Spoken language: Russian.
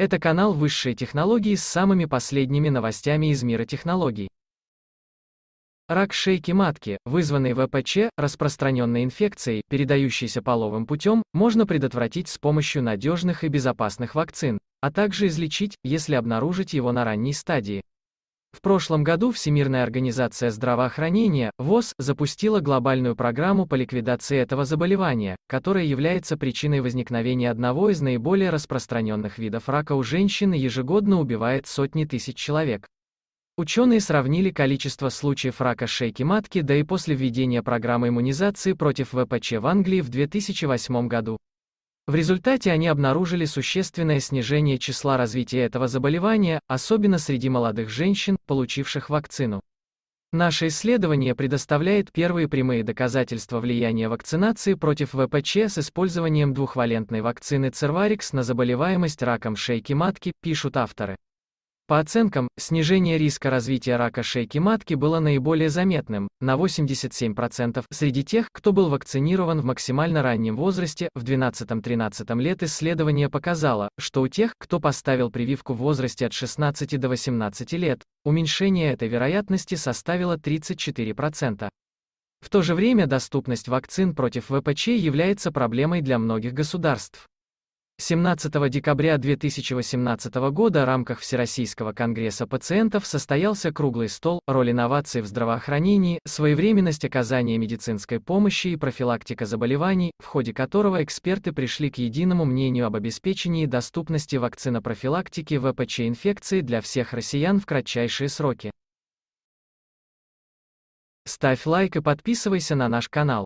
Это канал высшей технологии с самыми последними новостями из мира технологий. Рак шейки матки, вызванный ВПЧ, распространенной инфекцией, передающейся половым путем, можно предотвратить с помощью надежных и безопасных вакцин, а также излечить, если обнаружить его на ранней стадии. В прошлом году Всемирная организация здравоохранения, ВОЗ, запустила глобальную программу по ликвидации этого заболевания, которая является причиной возникновения одного из наиболее распространенных видов рака у женщин и ежегодно убивает сотни тысяч человек. Ученые сравнили количество случаев рака шейки матки до и после введения программы иммунизации против ВПЧ в Англии в 2008 году. В результате они обнаружили существенное снижение числа развития этого заболевания, особенно среди молодых женщин, получивших вакцину. Наше исследование предоставляет первые прямые доказательства влияния вакцинации против ВПЧ с использованием двухвалентной вакцины Церварикс на заболеваемость раком шейки матки, пишут авторы. По оценкам, снижение риска развития рака шейки матки было наиболее заметным, на 87% среди тех, кто был вакцинирован в максимально раннем возрасте, в 12-13 лет исследование показало, что у тех, кто поставил прививку в возрасте от 16 до 18 лет, уменьшение этой вероятности составило 34%. В то же время доступность вакцин против ВПЧ является проблемой для многих государств. 17 декабря 2018 года в рамках Всероссийского конгресса пациентов состоялся круглый стол «Роль инноваций в здравоохранении, своевременность оказания медицинской помощи и профилактика заболеваний», в ходе которого эксперты пришли к единому мнению об обеспечении доступности вакцинопрофилактики ВПЧ-инфекции для всех россиян в кратчайшие сроки. Ставь лайк и подписывайся на наш канал.